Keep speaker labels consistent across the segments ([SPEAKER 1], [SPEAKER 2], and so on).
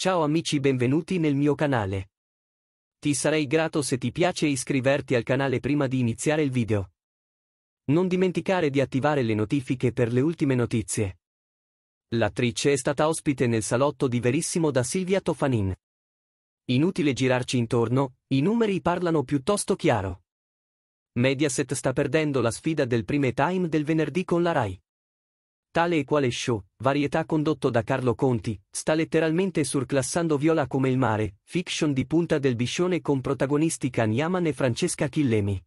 [SPEAKER 1] Ciao amici benvenuti nel mio canale. Ti sarei grato se ti piace iscriverti al canale prima di iniziare il video. Non dimenticare di attivare le notifiche per le ultime notizie. L'attrice è stata ospite nel salotto di Verissimo da Silvia Tofanin. Inutile girarci intorno, i numeri parlano piuttosto chiaro. Mediaset sta perdendo la sfida del prime time del venerdì con la RAI. Tale e quale show, varietà condotto da Carlo Conti, sta letteralmente surclassando Viola come il mare, fiction di punta del biscione con protagonisti Kanyaman e Francesca Chillemi.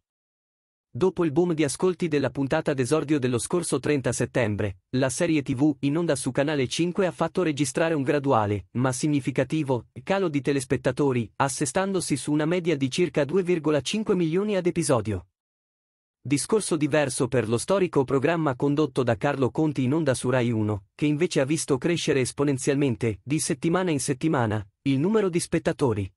[SPEAKER 1] Dopo il boom di ascolti della puntata d'esordio dello scorso 30 settembre, la serie TV in onda su Canale 5 ha fatto registrare un graduale, ma significativo, calo di telespettatori, assestandosi su una media di circa 2,5 milioni ad episodio. Discorso diverso per lo storico programma condotto da Carlo Conti in onda su Rai 1, che invece ha visto crescere esponenzialmente, di settimana in settimana, il numero di spettatori.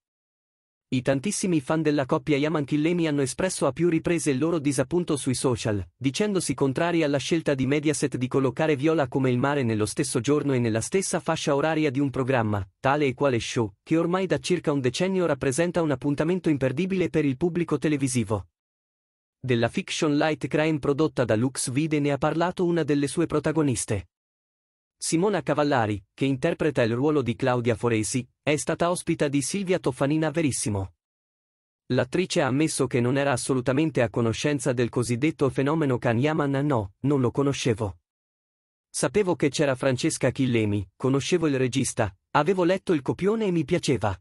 [SPEAKER 1] I tantissimi fan della coppia yaman Yamanchillemi hanno espresso a più riprese il loro disappunto sui social, dicendosi contrari alla scelta di Mediaset di collocare Viola come il mare nello stesso giorno e nella stessa fascia oraria di un programma, tale e quale show, che ormai da circa un decennio rappresenta un appuntamento imperdibile per il pubblico televisivo. Della fiction light crime prodotta da Lux Vide ne ha parlato una delle sue protagoniste. Simona Cavallari, che interpreta il ruolo di Claudia Foresi, è stata ospita di Silvia Toffanina Verissimo. L'attrice ha ammesso che non era assolutamente a conoscenza del cosiddetto fenomeno Kanyaman ah no, non lo conoscevo. Sapevo che c'era Francesca Chillemi, conoscevo il regista, avevo letto il copione e mi piaceva.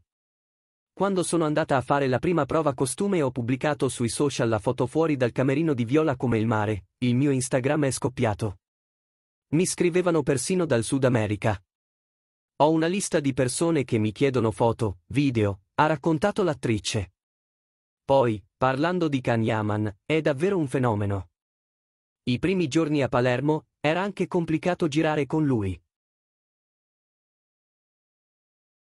[SPEAKER 1] Quando sono andata a fare la prima prova costume e ho pubblicato sui social la foto fuori dal camerino di Viola come il mare, il mio Instagram è scoppiato. Mi scrivevano persino dal Sud America. Ho una lista di persone che mi chiedono foto, video, ha raccontato l'attrice. Poi, parlando di Kanyaman, è davvero un fenomeno. I primi giorni a Palermo, era anche complicato girare con lui.